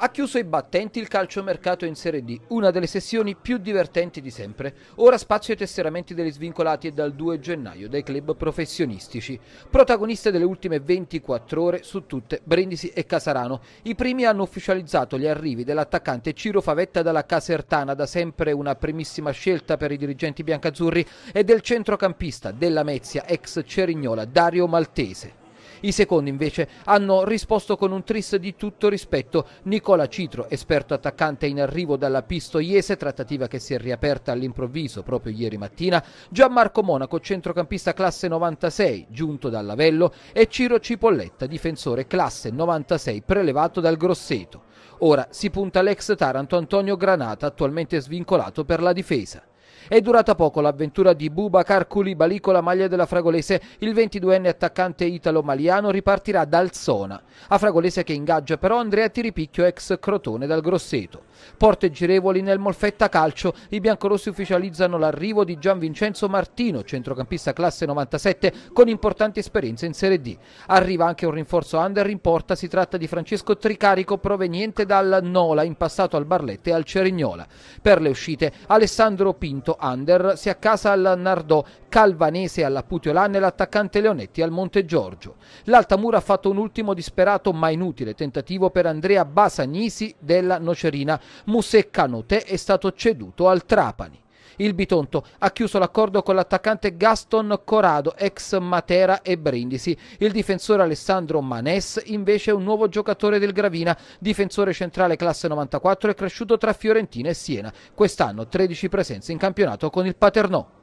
Ha chiuso i battenti il calciomercato in Serie D, una delle sessioni più divertenti di sempre. Ora spazio ai tesseramenti degli svincolati e dal 2 gennaio dai club professionistici. Protagoniste delle ultime 24 ore su tutte Brindisi e Casarano. I primi hanno ufficializzato gli arrivi dell'attaccante Ciro Favetta dalla Casertana, da sempre una primissima scelta per i dirigenti biancazzurri, e del centrocampista della Mezia ex Cerignola Dario Maltese. I secondi invece hanno risposto con un tris di tutto rispetto. Nicola Citro, esperto attaccante in arrivo dalla Pistoiese, trattativa che si è riaperta all'improvviso proprio ieri mattina, Gianmarco Monaco, centrocampista classe 96, giunto dall'Avello, e Ciro Cipolletta, difensore classe 96, prelevato dal Grosseto. Ora si punta l'ex Taranto Antonio Granata, attualmente svincolato per la difesa. È durata poco l'avventura di Bubacar Koulibaly con la maglia della Fragolese. Il 22enne attaccante italo-maliano ripartirà dal Sona. A Fragolese che ingaggia però Andrea Tiripicchio ex Crotone dal Grosseto. Porte girevoli nel Molfetta Calcio, i biancorossi ufficializzano l'arrivo di Gian Vincenzo Martino, centrocampista classe 97 con importanti esperienze in Serie D. Arriva anche un rinforzo under in porta, si tratta di Francesco Tricarico proveniente dal Nola, in passato al Barlette e al Cerignola. Per le uscite Alessandro Pinto under si accasa al Nardò, Calvanese alla Putiolan e l'attaccante Leonetti al Monte Giorgio. L'Altamura ha fatto un ultimo disperato ma inutile tentativo per Andrea Basagnisi della Nocerina Musecca Noté è stato ceduto al Trapani. Il Bitonto ha chiuso l'accordo con l'attaccante Gaston Corrado, ex Matera e Brindisi. Il difensore Alessandro Manes invece è un nuovo giocatore del Gravina, difensore centrale classe 94 e cresciuto tra Fiorentina e Siena. Quest'anno 13 presenze in campionato con il Paternò.